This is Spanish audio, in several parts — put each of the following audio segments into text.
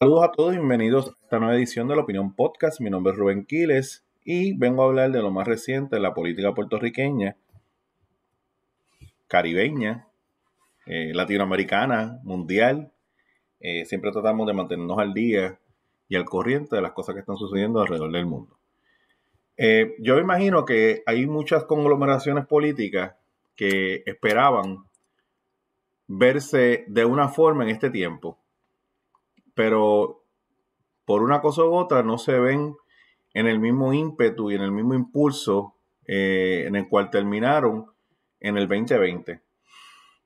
Saludos a todos y bienvenidos a esta nueva edición de La Opinión Podcast. Mi nombre es Rubén Quiles y vengo a hablar de lo más reciente de la política puertorriqueña, caribeña, eh, latinoamericana, mundial. Eh, siempre tratamos de mantenernos al día y al corriente de las cosas que están sucediendo alrededor del mundo. Eh, yo yo imagino que hay muchas conglomeraciones políticas que esperaban verse de una forma en este tiempo pero por una cosa u otra no se ven en el mismo ímpetu y en el mismo impulso eh, en el cual terminaron en el 2020.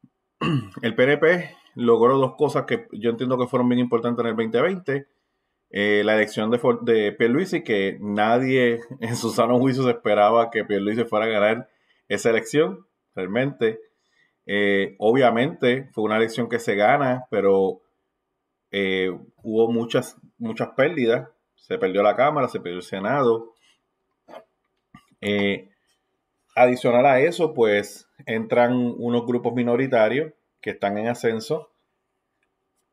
El PNP logró dos cosas que yo entiendo que fueron bien importantes en el 2020. Eh, la elección de, de y que nadie en sus sano juicio esperaba que se fuera a ganar esa elección, realmente. Eh, obviamente fue una elección que se gana, pero eh, hubo muchas, muchas pérdidas. Se perdió la Cámara, se perdió el Senado. Eh, adicional a eso, pues entran unos grupos minoritarios que están en ascenso,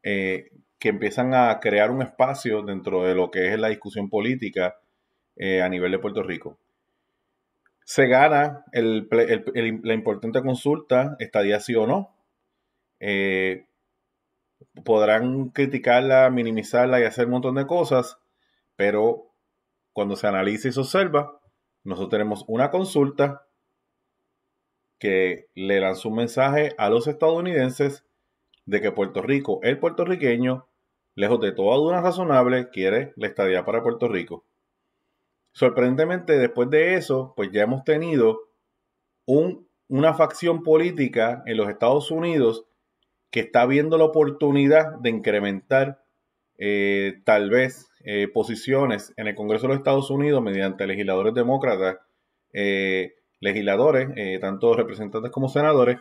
eh, que empiezan a crear un espacio dentro de lo que es la discusión política a nivel de Puerto Rico se gana la importante consulta, estadía sí o no. Eh, podrán criticarla, minimizarla y hacer un montón de cosas, pero cuando se analiza y se observa, nosotros tenemos una consulta que le lanzó un mensaje a los estadounidenses de que Puerto Rico, el puertorriqueño, lejos de toda duda razonable, quiere la estadía para Puerto Rico. Sorprendentemente, después de eso, pues ya hemos tenido una facción política en los Estados Unidos que está viendo la oportunidad de incrementar eh, tal vez eh, posiciones en el Congreso de los Estados Unidos mediante legisladores demócratas, eh, legisladores, tanto representantes como senadores,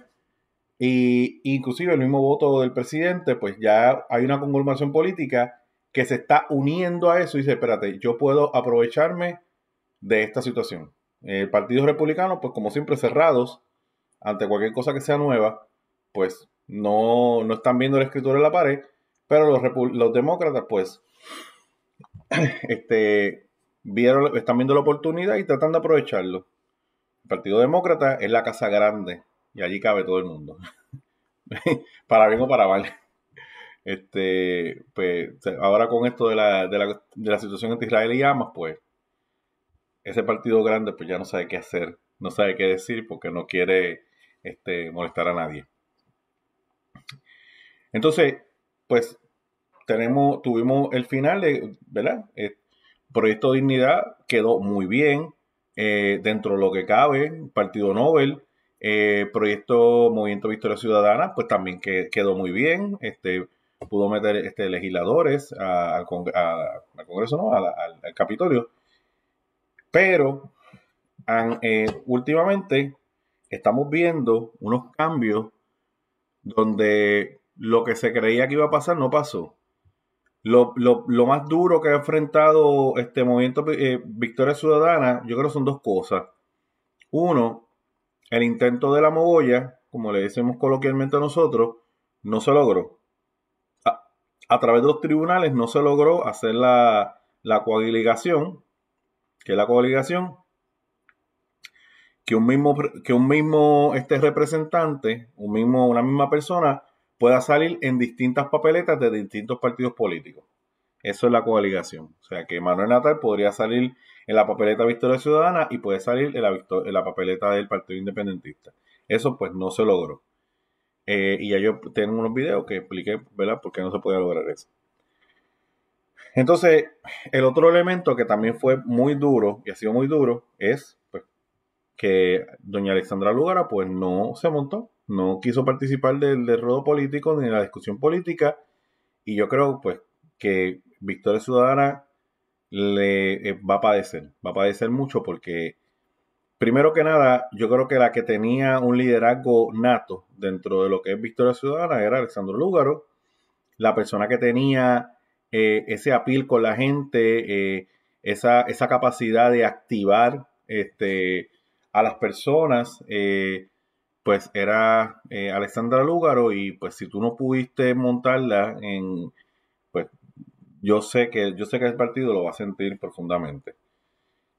e inclusive el mismo voto del presidente, pues ya hay una conglomeración política que se está uniendo a eso y dice, espérate, yo puedo aprovecharme de esta situación. El Partido Republicano, pues como siempre, cerrados ante cualquier cosa que sea nueva, pues no, no están viendo el escritura en la pared, pero los, los demócratas, pues, este, vieron, están viendo la oportunidad y tratando de aprovecharlo. El Partido Demócrata es la casa grande y allí cabe todo el mundo. para bien o para mal. Este, pues, ahora con esto de la, de la, situación entre Israel y Hamas, pues, ese partido grande pues ya no sabe qué hacer, no sabe qué decir porque no quiere este, molestar a nadie. Entonces, pues tenemos, tuvimos el final, de, ¿verdad? Eh, Proyecto Dignidad quedó muy bien, eh, dentro de lo que cabe, Partido Nobel, eh, Proyecto Movimiento Victoria Ciudadana, pues también quedó muy bien, este pudo meter este, legisladores al, Congreso, ¿no? al, Capitolio. Pero últimamente estamos viendo unos cambios donde lo que se creía que iba a pasar no pasó. Lo, más duro que ha enfrentado este movimiento eh, Victoria Ciudadana, yo creo son dos cosas. Uno, el intento de la mogolla, como le decimos coloquialmente a nosotros, no se logró. A, través de los tribunales no se logró hacer la, la coagiligación, que es la coaligación? que un mismo, que un mismo este representante, un mismo, una misma persona, pueda salir en distintas papeletas de distintos partidos políticos. Eso es la coaligación. O sea, que Manuel Natal podría salir en la papeleta Victoria Ciudadana y puede salir en la, papeleta del Partido Independentista. Eso pues no se logró. Eh, y ya yo tengo unos videos que expliqué, ¿verdad?, por qué no se podía lograr eso. Entonces, el otro elemento que también fue muy duro y ha sido muy duro es que doña Alexandra Lugara pues no se montó, no quiso participar del, del rodo político ni de la discusión política y yo creo pues que Victoria Ciudadana le eh, va a padecer, va a padecer mucho porque primero que nada yo creo que la que tenía un liderazgo nato dentro de lo que es Victoria Ciudadana era Alexandra Lugaro la persona que tenía eh, ese apil con la gente, eh, esa, esa capacidad de activar este, a las personas, eh, pues era eh, Alexandra Lúgaro y pues si tú no pudiste montarla en, pues yo sé que, yo sé que el partido lo va a sentir profundamente.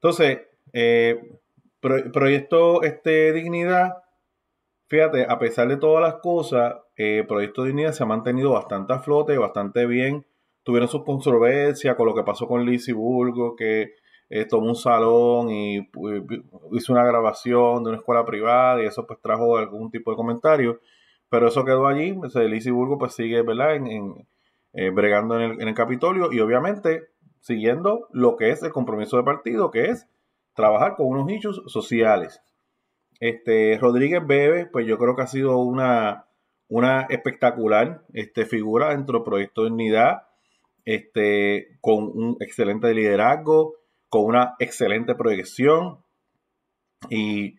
Entonces, eh, proyecto este, Dignidad, fíjate, a pesar de todas las cosas, Proyecto Dignidad se ha mantenido bastante a flote, bastante bien. Tuvieron sus controversias con lo que pasó con y Burgo, que eh, tomó un salón y eh, hizo una grabación de una escuela privada y eso pues trajo algún tipo de comentario, pero eso quedó allí, pues, El Lizzie Burgo pues sigue, ¿verdad? En, eh, bregando en el, Capitolio y obviamente siguiendo lo que es el compromiso de partido, que es trabajar con unos nichos sociales. Este, Rodríguez Bebe, pues yo creo que ha sido una, una espectacular este, figura dentro del proyecto de unidad, este, con un excelente liderazgo, con una excelente proyección y,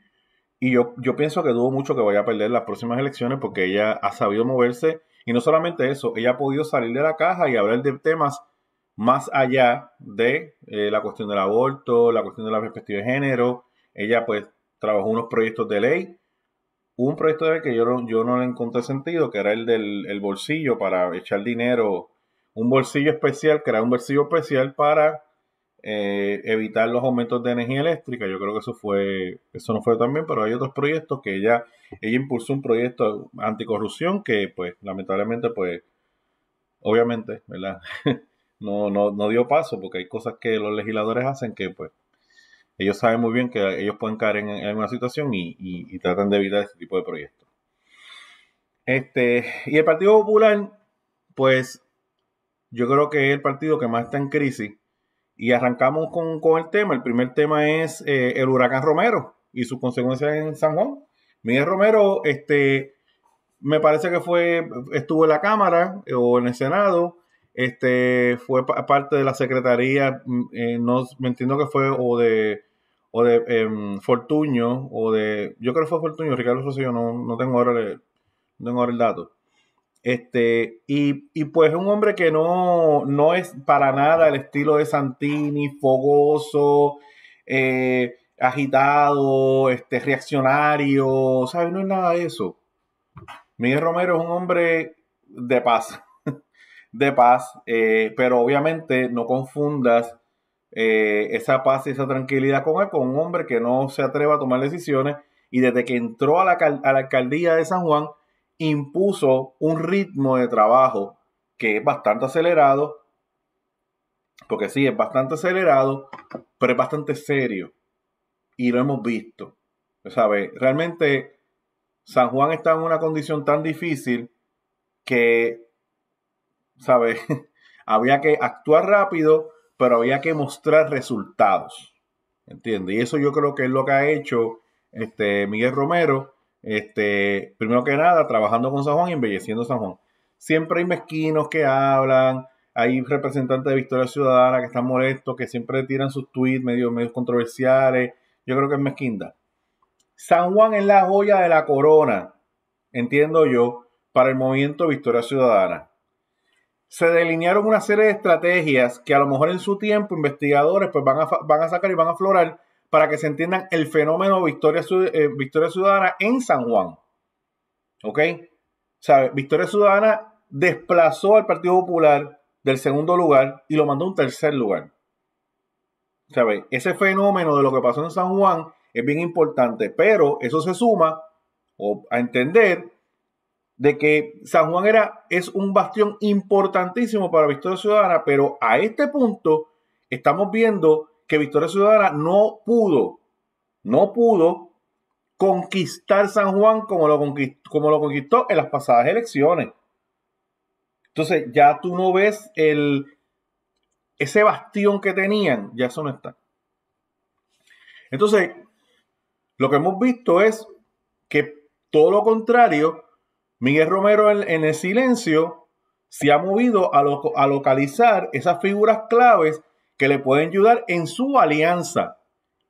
yo, pienso que dudo mucho que vaya a perder las próximas elecciones porque ella ha sabido moverse y no solamente eso, ella ha podido salir de la caja y hablar de temas más allá de eh, la cuestión del aborto, la cuestión de la perspectiva de género. Ella pues trabajó unos proyectos de ley un proyecto de ley que yo no, yo no le encontré sentido, que era el del bolsillo para echar dinero, un bolsillo especial, era un bolsillo especial para eh, evitar los aumentos de energía eléctrica. Yo creo que eso fue, eso no fue tan bien, pero hay otros proyectos que ella, ella impulsó un proyecto anticorrupción que, pues, lamentablemente, pues, obviamente, ¿verdad? no, no, no dio paso, porque hay cosas que los legisladores hacen que, pues, ellos saben muy bien que ellos pueden caer en, una situación y, tratan de evitar ese tipo de proyectos. Este, y el Partido Popular, pues, yo creo que es el partido que más está en crisis y arrancamos con, el tema. El primer tema es eh, el huracán Romero y sus consecuencias en San Juan. Miguel Romero, este, me parece que fue, estuvo en la Cámara eh, o en el Senado, este, fue parte de la Secretaría, mm, eh, no, me entiendo que fue o de, o de em, Fortuño, o de, yo creo que fue Fortuño, Ricardo Rosillo, no, tengo ahora no tengo ahora el dato. Este, y, pues un hombre que no, no, es para nada el estilo de Santini, fogoso, eh, agitado, este, reaccionario, ¿sabes? No es nada de eso. Miguel Romero es un hombre de paz, de paz, eh, pero obviamente no confundas eh, esa paz y esa tranquilidad con, él, con un hombre que no se atreva a tomar decisiones y desde que entró a la alcaldía de San Juan, impuso un ritmo de trabajo que es bastante acelerado, porque sí, es bastante acelerado, pero es bastante serio. Y lo hemos visto. ¿Sabe? Realmente San Juan está en una condición tan difícil que, ¿sabes? había que actuar rápido, pero había que mostrar resultados. ¿Entiendes? Y eso yo creo que es lo que ha hecho este Miguel Romero este, primero que nada, trabajando con San Juan y embelleciendo San Juan. Siempre hay mezquinos que hablan, hay representantes de Victoria Ciudadana que están molestos, que siempre tiran sus tweets medio, medios controversiales. Yo creo que es mezquinda. San Juan es la joya de la corona, entiendo yo, para el movimiento Victoria Ciudadana. Se delinearon una serie de estrategias que a lo mejor en su tiempo investigadores pues van a, van a sacar y van a aflorar para que se entiendan el fenómeno Victoria, eh, Victoria Ciudadana en San Juan. ¿Ok? Victoria Ciudadana desplazó al Partido Popular del segundo lugar y lo mandó a un tercer lugar. ¿Sabe? Ese fenómeno de lo que pasó en San Juan es bien importante, pero eso se suma a entender de que San Juan era, es un bastión importantísimo para Victoria Ciudadana, pero a este punto estamos viendo que Victoria Ciudadana no pudo, no pudo conquistar San Juan como lo, conquistó, en las pasadas elecciones. Entonces ya tú no ves el, ese bastión que tenían, ya eso no está. Entonces, lo que hemos visto es que todo lo contrario, Miguel Romero en, el silencio se ha movido a localizar esas figuras claves que le pueden ayudar en su alianza.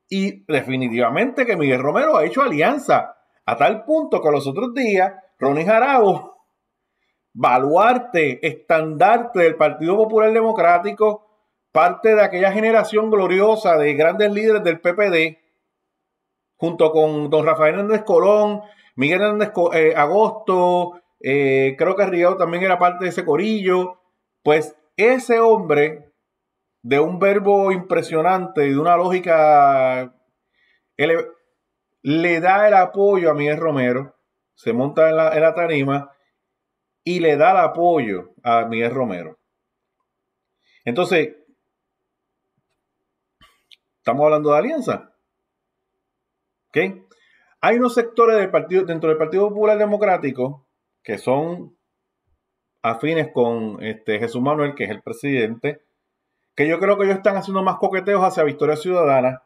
Y definitivamente que Miguel Romero ha hecho alianza a tal punto que los otros días Ronnie Jarabo, baluarte, estandarte del Partido Popular Democrático, parte de aquella generación gloriosa de grandes líderes del PPD, junto con don Rafael Hernández Colón, Miguel Hernández eh, Agosto, eh, creo que Río también era parte de ese corillo, pues ese hombre de un verbo impresionante y de una lógica. le da el apoyo a Miguel Romero, se monta en la, tarima y le da el apoyo a Miguel Romero. Entonces, estamos hablando de alianza. Hay unos sectores del partido, dentro del Partido Popular Democrático que son afines con este, Jesús Manuel, que es el presidente, que yo creo que ellos están haciendo más coqueteos hacia Victoria Ciudadana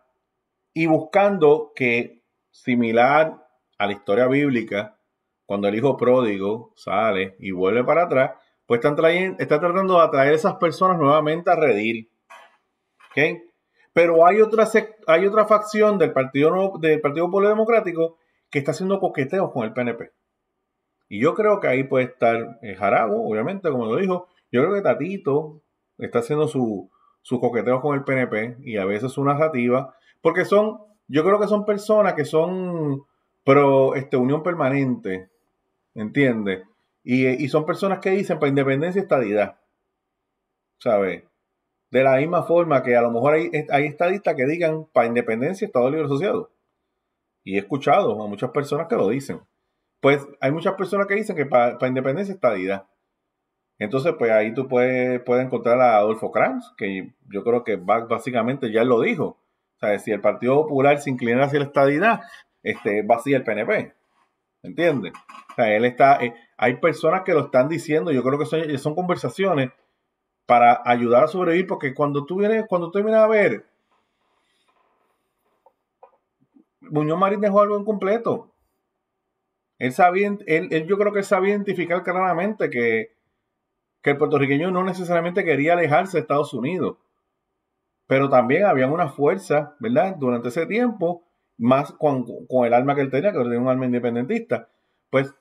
y buscando que, similar a la historia bíblica, cuando el hijo pródigo sale y vuelve para atrás, pues están, tratando de atraer a esas personas nuevamente a redir. ¿Okay? Pero hay otra, hay otra facción del Partido, del Partido Popular Democrático que está haciendo coqueteos con el PNP. Y yo creo que ahí puede estar el eh, Jarabo, obviamente, como lo dijo. Yo creo que Tatito está haciendo su, sus coqueteos con el PNP y a veces su narrativa, porque son, yo creo que son personas que son pro este, unión permanente, ¿entiendes? Y, son personas que dicen para pues, independencia y estadidad, ¿sabes? De la misma forma que a lo mejor hay, estadistas que digan para pues, independencia, Estado Libre Asociado. Y he escuchado a muchas personas que lo dicen. Pues hay muchas personas que dicen que para, para independencia, estadidad. Entonces, pues ahí tú puedes, encontrar a Adolfo Kranz, que yo creo que básicamente ya lo dijo. O sea, si el Partido Popular se inclina hacia la estadidad, este, vacía el PNP. ¿Entiendes? O sea, él está. Eh, hay personas que lo están diciendo, yo creo que son, conversaciones para ayudar a sobrevivir, porque cuando tú vienes, cuando tú vienes a ver, Muñoz Marín dejó algo incompleto. Él sabía, él, yo creo que él sabía identificar claramente que que el puertorriqueño no necesariamente quería alejarse de Estados Unidos, pero también había una fuerza, ¿verdad? Durante ese tiempo, más con, el alma que él tenía, que era un alma independentista, pues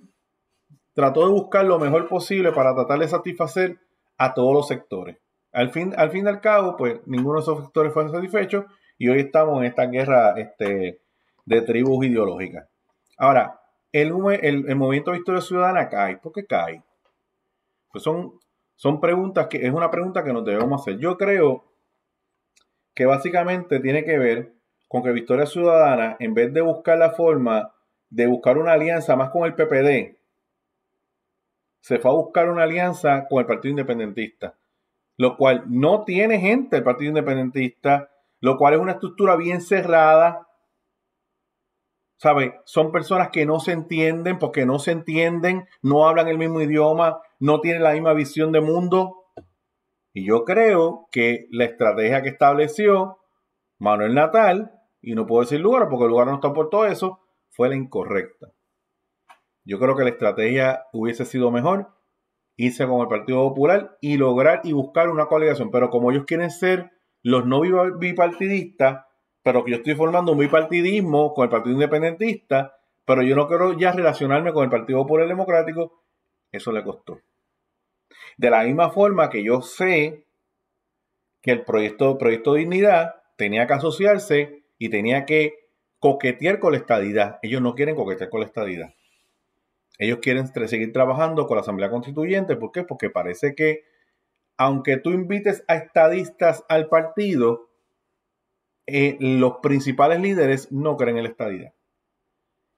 trató de buscar lo mejor posible para tratar de satisfacer a todos los sectores. Al fin, al fin y al cabo, pues ninguno de esos sectores fue satisfecho y hoy estamos en esta guerra este, de tribus ideológicas. Ahora, el, movimiento de Historia Ciudadana cae. ¿Por qué cae? Pues son son preguntas que es una pregunta que nos debemos hacer. Yo creo que básicamente tiene que ver con que Victoria Ciudadana, en vez de buscar la forma de buscar una alianza más con el PPD, se fue a buscar una alianza con el Partido Independentista, lo cual no tiene gente el Partido Independentista, lo cual es una estructura bien cerrada, son personas que no se entienden porque no se entienden, no hablan el mismo idioma, no tienen la misma visión de mundo. Y yo creo que la estrategia que estableció Manuel Natal, y no puedo decir lugar porque el lugar no está por todo eso, fue la incorrecta. Yo creo que la estrategia hubiese sido mejor irse con el Partido Popular y lograr y buscar una coaligación. Pero como ellos quieren ser los no bipartidistas, pero que yo estoy formando un partidismo con el Partido Independentista, pero yo no quiero ya relacionarme con el Partido Popular Democrático, eso le costó. De la misma forma que yo sé que el proyecto, proyecto Dignidad tenía que asociarse y tenía que coquetear con la estadidad. Ellos no quieren coquetear con la estadidad. Ellos quieren seguir trabajando con la Asamblea Constituyente. ¿Por qué? Porque parece que aunque tú invites a estadistas al partido, eh, los principales líderes no creen en la estadía.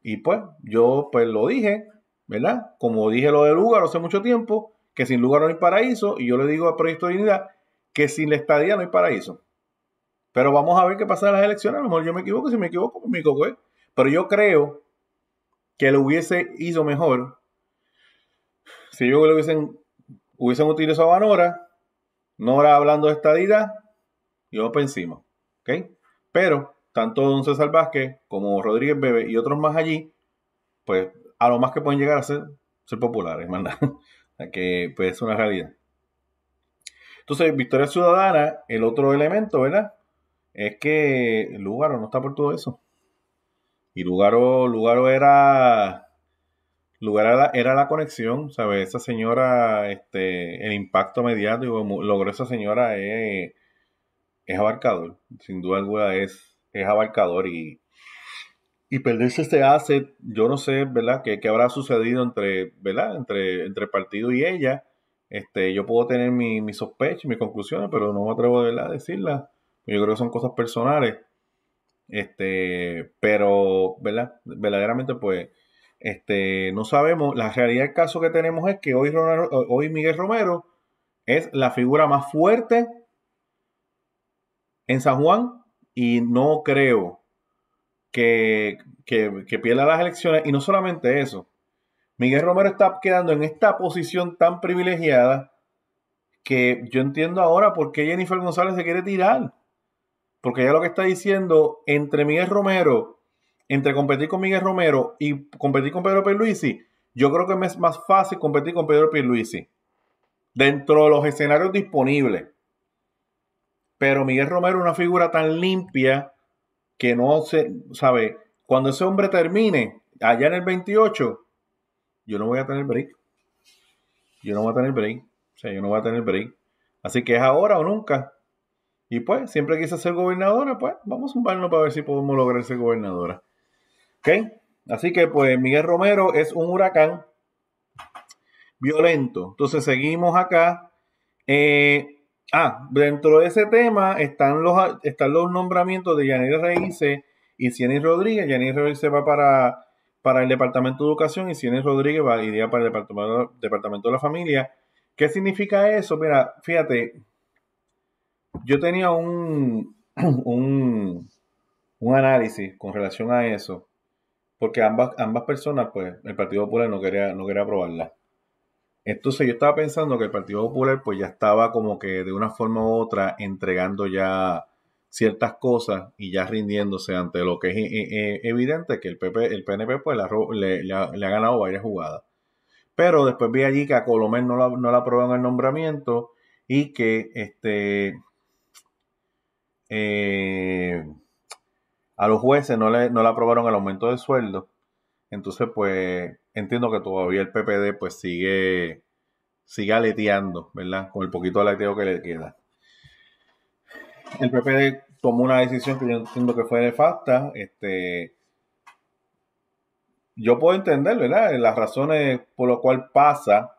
Y pues, yo pues lo dije, ¿verdad? Como dije lo de Lugar hace mucho tiempo, que sin Lugar no hay paraíso, y yo le digo al Proyecto de Dignidad que sin la estadía no hay paraíso. Pero vamos a ver qué pasa en las elecciones, a lo mejor yo me equivoco, si me equivoco, pues me equivoco. Pues. Pero yo creo que lo hubiese ido mejor si yo le hubiesen, hubiesen utilizado a Nora, Nora hablando de estadía yo lo pensamos ¿Ok? Pero tanto Don César Vázquez como Rodríguez Bebe y otros más allí, pues a lo más que pueden llegar a ser, ser populares, ¿verdad? que pues, es una realidad. Entonces, Victoria Ciudadana, el otro elemento, ¿verdad? Es que Lugaro no está por todo eso. Y Lugaro, Lugaro era. lugar era, la, conexión, ¿sabes? Esa señora, este, el impacto mediático logró esa señora. Eh, es abarcador, sin duda alguna es, es abarcador y, y perderse este asset, yo no sé, ¿verdad? ¿Qué, habrá sucedido entre, ¿verdad? Entre, entre el partido y ella? Este, yo puedo tener mis mi sospechas, mis conclusiones, pero no me atrevo ¿verdad? a decirla Yo creo que son cosas personales. Este, pero, ¿verdad? Verdaderamente, pues, este, no sabemos. La realidad del caso que tenemos es que hoy, hoy Miguel Romero es la figura más fuerte en San Juan y no creo que, pierda las elecciones. Y no solamente eso, Miguel Romero está quedando en esta posición tan privilegiada que yo entiendo ahora por qué Jennifer González se quiere tirar. Porque ya lo que está diciendo, entre Miguel Romero, entre competir con Miguel Romero y competir con Pedro Pierluisi, yo creo que es más fácil competir con Pedro Pierluisi. Dentro de los escenarios disponibles. Pero Miguel Romero es una figura tan limpia que no se, sabe, cuando ese hombre termine, allá en el 28, yo no voy a tener break. Yo no voy a tener break. O sea, yo no voy a tener break. Así que es ahora o nunca. Y pues, siempre quise ser gobernadora, pues vamos a zumbarnos para ver si podemos lograr ser gobernadora. ¿Ok? Así que pues Miguel Romero es un huracán violento. Entonces seguimos acá. Eh, Ah, dentro de ese tema están los, están los nombramientos de Yanir Reyes y Cienis Rodríguez. Yanir se va para, para el Departamento de Educación y Cienis Rodríguez va iría para el Departamento, Departamento de la Familia. ¿Qué significa eso? Mira, fíjate, yo tenía un, un, análisis con relación a eso, porque ambas, ambas personas, pues, el Partido Popular no quería, no quería aprobarla. Entonces yo estaba pensando que el Partido Popular pues ya estaba como que de una forma u otra entregando ya ciertas cosas y ya rindiéndose ante lo que es eh, eh, eh, evidente que el, PP, el PNP pues le, ha, ganado varias jugadas. Pero después vi allí que a Colomel no la, no aprobaron el nombramiento y que este a los jueces no le, no le aprobaron el aumento de sueldo. Entonces pues entiendo que todavía el PPD pues sigue, sigue aleteando, ¿verdad? Con el poquito aleteo que le queda. El PPD tomó una decisión que yo entiendo que fue nefasta. Este, yo puedo entender, ¿verdad? Las razones por las cuales pasa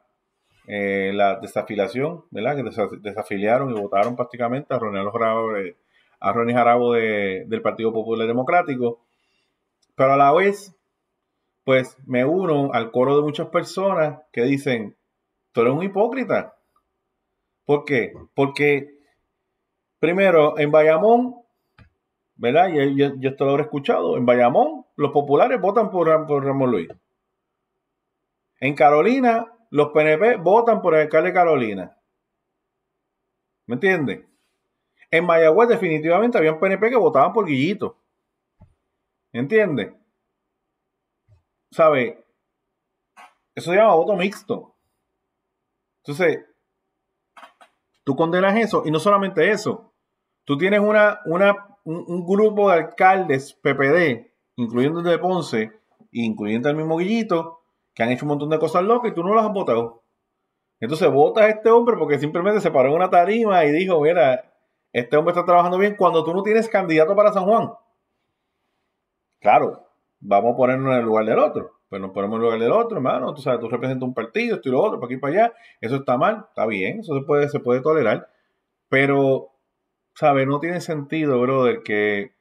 eh, la desafiliación, ¿verdad? Que desafiliaron y votaron prácticamente a Ronnie Jarabo, eh, a Ronnie Jarabo de, del Partido Popular Democrático. Pero a la vez, pues me uno al coro de muchas personas que dicen, tú eres un hipócrita. ¿Por qué? Porque primero, en Bayamón, ¿verdad? Yo, esto lo habré escuchado, en Bayamón los populares votan por, Ramón Luis. En Carolina, los PNP votan por el alcalde Carolina. ¿Me entiendes? En Mayagüez definitivamente había un PNP que votaban por Guillito. ¿Entiendes? ¿sabe? Eso se llama voto mixto. Entonces, tú condenas eso y no solamente eso. Tú tienes una, una un, grupo de alcaldes PPD, incluyendo el de Ponce, incluyendo el mismo Guillito, que han hecho un montón de cosas locas y tú no las has votado. Entonces votas a este hombre porque simplemente se paró en una tarima y dijo, mira, este hombre está trabajando bien cuando tú no tienes candidato para San Juan. Claro, vamos a ponernos en el lugar del otro. pero pues nos ponemos en el lugar del otro, hermano. Tú sabes, tú representas un partido, esto y lo otro, para aquí y para allá. Eso está mal, está bien, eso se puede, se puede tolerar. Pero, ¿sabes? No tiene sentido, brother, que,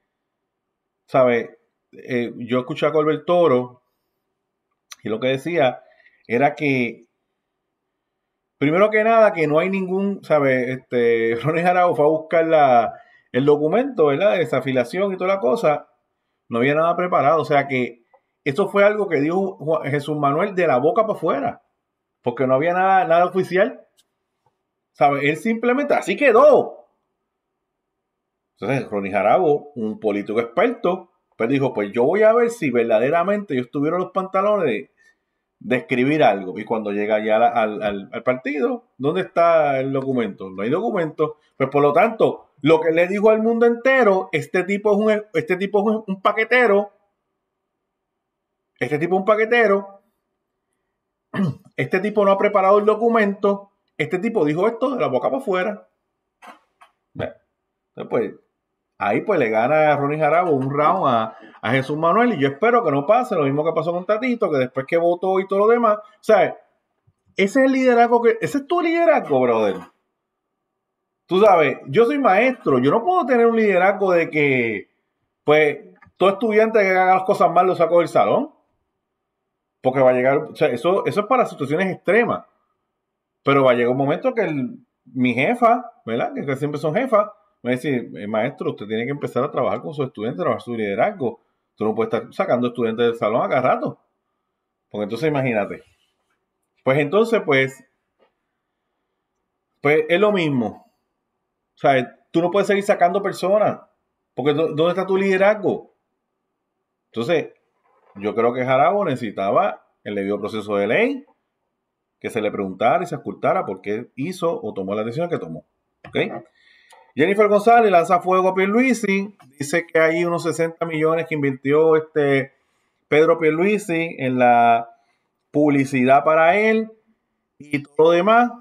¿sabes? Eh, yo escuché a Colbert Toro y lo que decía era que primero que nada, que no hay ningún, ¿sabes? Este, Ronnie fue a buscar la, el documento, ¿verdad? De desafilación y toda la cosa, no había nada preparado. O sea que eso fue algo que dijo Jesús Manuel de la boca para afuera, porque no había nada, nada oficial. ¿Sabe? Él simplemente así quedó. Entonces, Ronnie Jarabo, un político experto, pues dijo, pues yo voy a ver si verdaderamente yo en los pantalones de describir algo. Y cuando llega ya al, partido, ¿dónde está el documento? No hay documento. Pues por lo tanto, lo que le dijo al mundo entero, este tipo es un, este tipo un, paquetero. Este tipo es un paquetero. Este tipo no ha preparado el documento. Este tipo dijo esto de la boca para afuera. Bueno, pues Ahí pues le gana a Ronnie Jarabo un round a, Jesús Manuel y yo espero que no pase lo mismo que pasó con Tatito, que después que votó y todo lo demás, o sea, ese es el liderazgo que, ese es tu liderazgo, brother. Tú sabes, yo soy maestro, yo no puedo tener un liderazgo de que, pues, todo estudiante que haga las cosas mal lo saco del salón. Porque va a llegar, o sea, eso, eso es para situaciones extremas. Pero va a llegar un momento que mi jefa, ¿verdad? Que, que siempre son jefas, me dice eh, maestro, usted tiene que empezar a trabajar con su estudiante, trabajar su liderazgo. Tú no puedes estar sacando estudiantes del salón a cada rato. Porque entonces imagínate. Pues entonces, pues, pues es lo mismo. O sea, tú no puedes seguir sacando personas. Porque ¿dónde está tu liderazgo? Entonces, yo creo que Jarabo necesitaba el debido proceso de ley, que se le preguntara y se escultara por qué hizo o tomó la decisión que tomó. ¿Ok? Jennifer González lanza fuego a Pierluisi, dice que hay unos 60 millones que invirtió este Pedro Pierluisi en la publicidad para él y todo lo demás.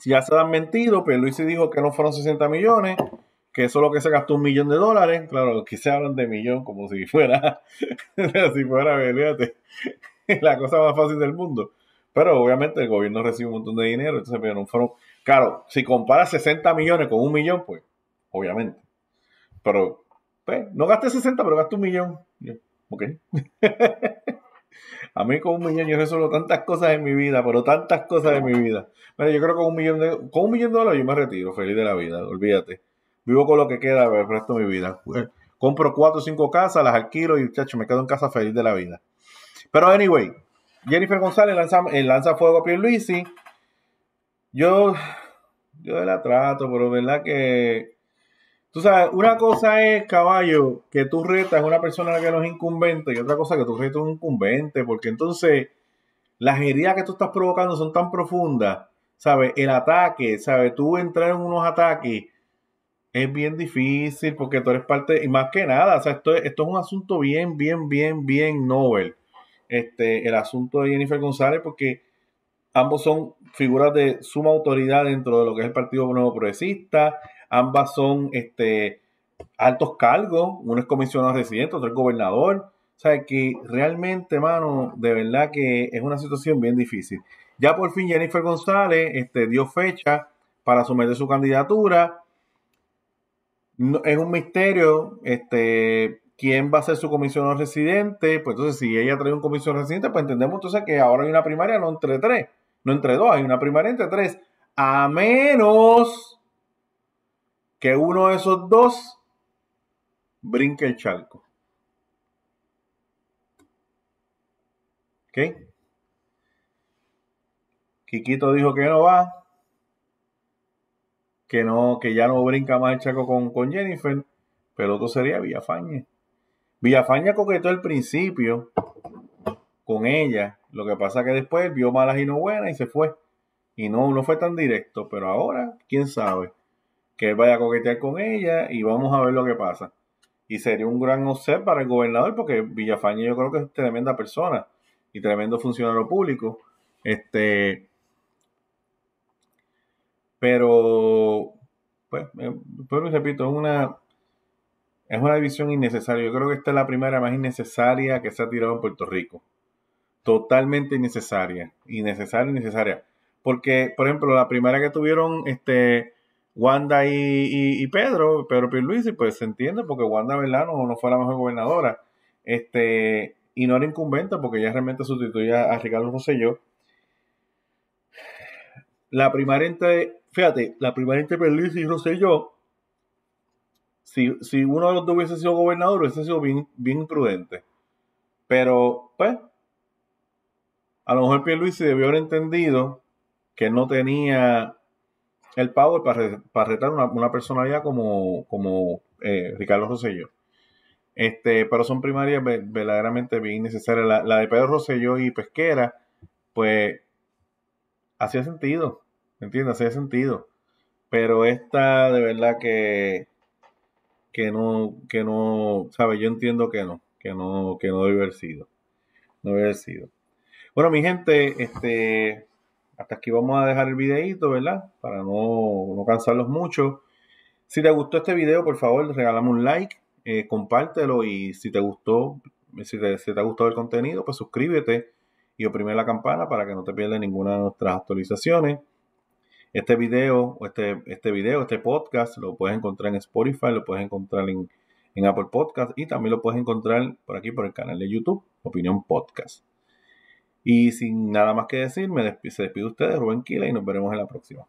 Si ya se han mentido, Pierluisi dijo que no fueron 60 millones, que eso lo que se gastó un millón de dólares. Claro, aquí se hablan de millón como si fuera, si fuera, la cosa más fácil del mundo. Pero obviamente el gobierno recibe un montón de dinero, entonces pero no fueron Claro, si comparas 60 millones con un millón, pues, obviamente. Pero, pues, no gasté 60, pero gasté un millón. ok. A mí con un millón yo resuelvo tantas cosas en mi vida, pero tantas cosas en mi vida. Mira, yo creo que con un millón de, dólares yo me retiro, feliz de la vida, olvídate. Vivo con lo que queda el resto de mi vida. Eh, compro cuatro o cinco casas, las alquilo y chacho, me quedo en casa feliz de la vida. Pero anyway, Jennifer González lanza, eh, lanza fuego a Pierluisi yo, yo la trato, pero verdad que. Tú sabes, una cosa es, caballo, que tú retas a una persona que no es incumbente y otra cosa que tú retas a un incumbente, porque entonces las heridas que tú estás provocando son tan profundas, ¿sabes? El ataque, ¿sabes? Tú entrar en unos ataques es bien difícil porque tú eres parte, y más que nada, o sea, esto, esto es un asunto bien, bien, bien, bien Nobel, este, el asunto de Jennifer González, porque ambos son figuras de suma autoridad dentro de lo que es el Partido Nuevo Progresista, ambas son este, altos cargos, uno es comisionado residente, otro es gobernador. O sea, que realmente, mano, de verdad que es una situación bien difícil. Ya por fin Jennifer González este, dio fecha para someter su candidatura. es un misterio este, quién va a ser su comisionado residente. Pues entonces, si ella trae un comisionado residente, pues entendemos entonces que ahora hay una primaria no entre tres no entre dos, hay una primaria entre tres, a menos que uno de esos dos brinque el charco. ¿Ok? Quiquito dijo que no va, que no, que ya no brinca más el charco con, Jennifer, pero otro sería Villafaña Villafaña coquetó el principio con ella, lo que pasa que después vio malas y no buenas y se fue. Y no, no fue tan directo, pero ahora, quién sabe, que él vaya a coquetear con ella y vamos a ver lo que pasa. Y sería un gran upset para el gobernador porque Villafañe yo creo que es tremenda persona y tremendo funcionario público. Este, pero, pues, pues repito, es una, es una división innecesaria. Yo creo que esta es la primera más innecesaria que se ha tirado en Puerto Rico totalmente innecesaria, innecesaria, innecesaria. Porque, por ejemplo, la primera que tuvieron este, Wanda y, Pedro, Pedro Pierluisi, pues se entiende porque Wanda, velano No, fue la mejor gobernadora. Este, y no era incumbente porque ella realmente sustituía a Ricardo Rosselló. La primera entre, fíjate, la primera entre Pierluisi y Rosselló, si, si uno de los dos hubiese sido gobernador, hubiese sido bien, bien prudente, Pero, pues, a lo mejor Pierluisi debió haber entendido que no tenía el power para, retar una, una, personalidad como, como eh, Ricardo Rosselló. Este, pero son primarias verdaderamente bien necesarias. La, de Pedro Rosselló y Pesquera, pues, hacía sentido, ¿entiendes? Hacía sentido. Pero esta, de verdad que, que no, que no, ¿sabes? Yo entiendo que no, que no, que no debe haber sido. No debe haber sido. Bueno, mi gente, este, hasta aquí vamos a dejar el videito, ¿verdad? Para no, no cansarlos mucho. Si te gustó este video, por favor, regálame un like, eh, compártelo y si te gustó, si te, ha gustado el contenido, pues suscríbete y oprime la campana para que no te pierdas ninguna de nuestras actualizaciones. Este video, este, este video, este podcast, lo puedes encontrar en Spotify, lo puedes encontrar en, en Apple Podcast y también lo puedes encontrar por aquí, por el canal de YouTube, Opinión Podcast. Y sin nada más que decir, me despido se despide ustedes, Rubén Kila, y nos veremos en la próxima.